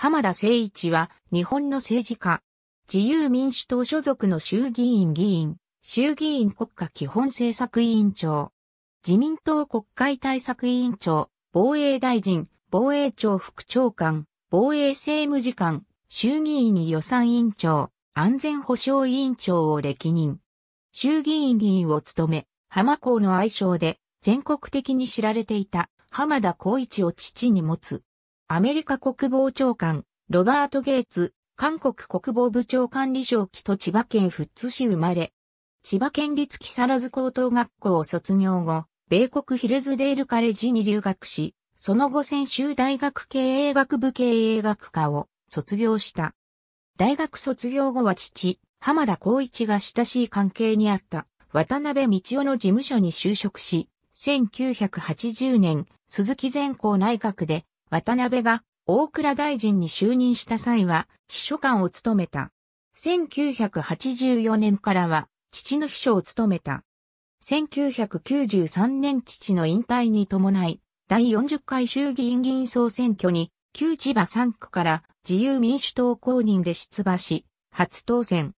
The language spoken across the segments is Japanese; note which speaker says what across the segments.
Speaker 1: 浜田誠一は日本の政治家。自由民主党所属の衆議院議員、衆議院国家基本政策委員長。自民党国会対策委員長、防衛大臣、防衛庁副長官、防衛政務次官、衆議院予算委員長、安全保障委員長を歴任。衆議院議員を務め、浜港の愛称で全国的に知られていた浜田光一を父に持つアメリカ国防長官、ロバート・ゲイツ、韓国国防部長管理省期と千葉県富津市生まれ。千葉県立木更津高等学校を卒業後、米国ヒルズデールカレッジに留学し、その後専修大学経営学部経営学科を卒業した。大学卒業後は父、浜田光一が親しい関係にあった渡辺道夫の事務所に就職し、1980年、鈴木善光内閣で渡辺が大倉大臣に就任した際は秘書官を務めた。1984年からは父の秘書を務めた。1993年父の引退に伴い、第40回衆議院議員総選挙に、旧千葉3区から自由民主党公認で出馬し、初当選。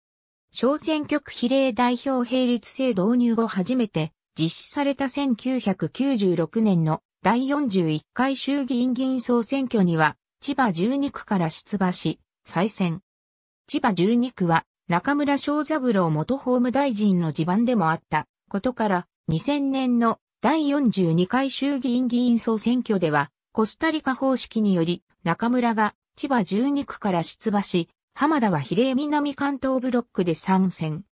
Speaker 1: 小選挙区比例代表並立制導入後初めて実施された1996年の第41回衆議院議員総選挙には、千葉12区から出馬し、再選。千葉12区は、中村昭三郎元法務大臣の地盤でもあったことから、2000年の第42回衆議院議員総選挙では、コスタリカ方式により、中村が千葉12区から出馬し、浜田は比例南関東ブロックで参戦。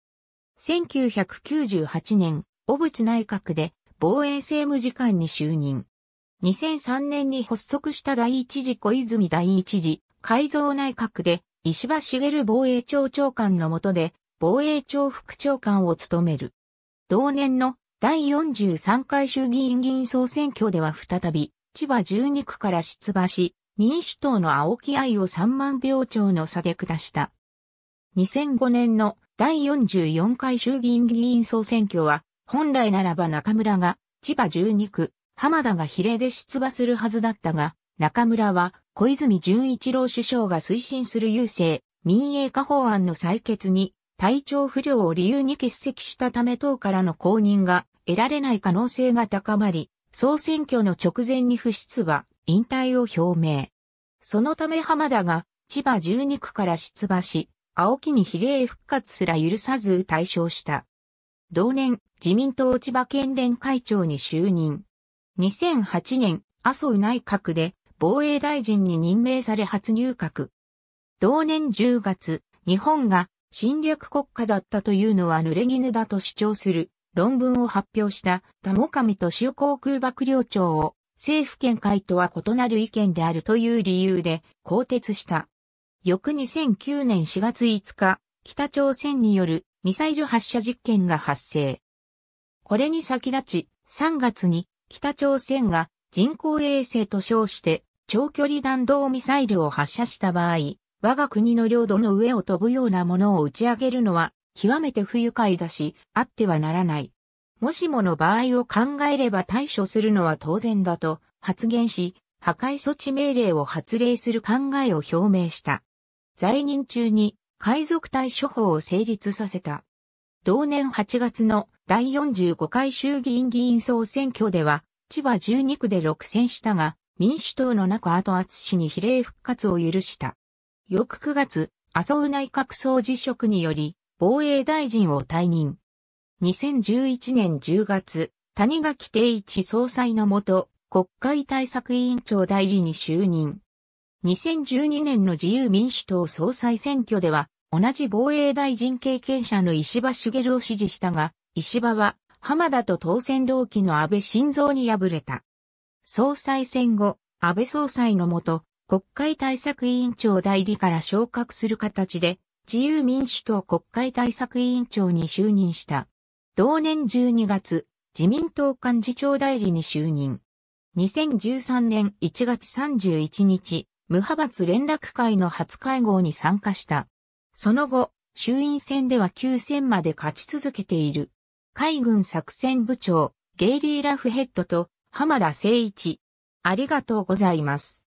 Speaker 1: 1998年、小渕内閣で防衛政務次官に就任。2003年に発足した第一次小泉第一次改造内閣で石破茂防衛庁長官の下で防衛庁副長官を務める。同年の第43回衆議院議員総選挙では再び千葉12区から出馬し民主党の青木愛を3万票超の差で下した。2005年の第44回衆議院議員総選挙は本来ならば中村が千葉12区浜田が比例で出馬するはずだったが、中村は小泉純一郎首相が推進する郵政民営化法案の採決に体調不良を理由に欠席したため党からの公認が得られない可能性が高まり、総選挙の直前に不出馬、引退を表明。そのため浜田が千葉12区から出馬し、青木に比例復活すら許さず対象した。同年、自民党千葉県連会長に就任。2008年、麻生内閣で防衛大臣に任命され初入閣。同年10月、日本が侵略国家だったというのは濡れ衣だと主張する論文を発表した田母上敏夫航空幕僚長を政府見解とは異なる意見であるという理由で更迭した。翌2009年4月5日、北朝鮮によるミサイル発射実験が発生。これに先立ち、3月に北朝鮮が人工衛星と称して長距離弾道ミサイルを発射した場合、我が国の領土の上を飛ぶようなものを打ち上げるのは極めて不愉快だし、あってはならない。もしもの場合を考えれば対処するのは当然だと発言し、破壊措置命令を発令する考えを表明した。在任中に海賊対処法を成立させた。同年8月の第45回衆議院議員総選挙では、千葉12区で6選したが、民主党の中後厚氏に比例復活を許した。翌9月、麻生内閣総辞職により、防衛大臣を退任。2011年10月、谷垣定一総裁のもと、国会対策委員長代理に就任。2012年の自由民主党総裁選挙では、同じ防衛大臣経験者の石破茂を支持したが、石破は浜田と当選同期の安倍晋三に敗れた。総裁選後、安倍総裁のもと、国会対策委員長代理から昇格する形で、自由民主党国会対策委員長に就任した。同年12月、自民党幹事長代理に就任。2013年1月31日、無派閥連絡会の初会合に参加した。その後、衆院選では9選まで勝ち続けている。海軍作戦部長、ゲイリー・ラフヘッドと浜田誠一。ありがとうございます。